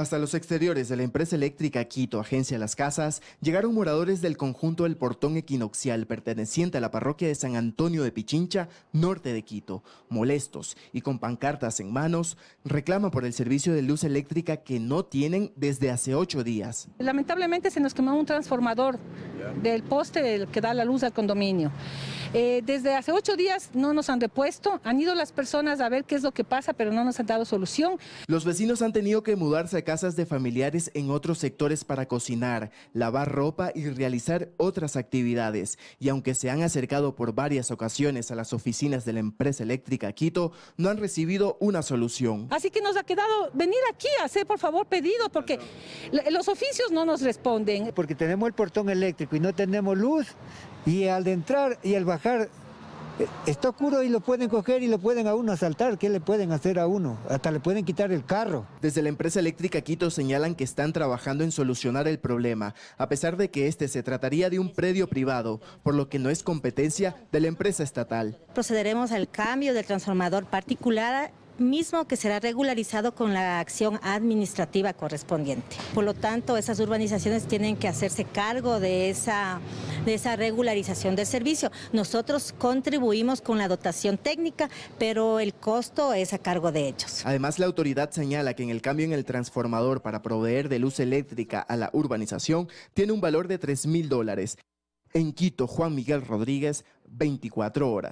Hasta los exteriores de la empresa eléctrica Quito, Agencia Las Casas, llegaron moradores del conjunto del Portón equinoccial perteneciente a la parroquia de San Antonio de Pichincha, norte de Quito. Molestos y con pancartas en manos, reclaman por el servicio de luz eléctrica que no tienen desde hace ocho días. Lamentablemente se nos quemó un transformador del poste que da la luz al condominio. Eh, desde hace ocho días no nos han repuesto, han ido las personas a ver qué es lo que pasa, pero no nos han dado solución. Los vecinos han tenido que mudarse a casas de familiares en otros sectores para cocinar, lavar ropa y realizar otras actividades. Y aunque se han acercado por varias ocasiones a las oficinas de la empresa eléctrica Quito, no han recibido una solución. Así que nos ha quedado venir aquí a hacer por favor pedido porque los oficios no nos responden. Porque tenemos el portón eléctrico y no tenemos luz y al entrar y al bajar está oscuro y lo pueden coger y lo pueden a uno asaltar. ¿Qué le pueden hacer a uno? Hasta le pueden quitar el carro. Desde la empresa eléctrica Quito señalan que están trabajando en solucionar el problema, a pesar de que este se trataría de un predio privado, por lo que no es competencia de la empresa estatal. Procederemos al cambio del transformador particular mismo que será regularizado con la acción administrativa correspondiente. Por lo tanto, esas urbanizaciones tienen que hacerse cargo de esa, de esa regularización del servicio. Nosotros contribuimos con la dotación técnica, pero el costo es a cargo de ellos. Además, la autoridad señala que en el cambio en el transformador para proveer de luz eléctrica a la urbanización tiene un valor de 3 mil dólares. En Quito, Juan Miguel Rodríguez, 24 horas.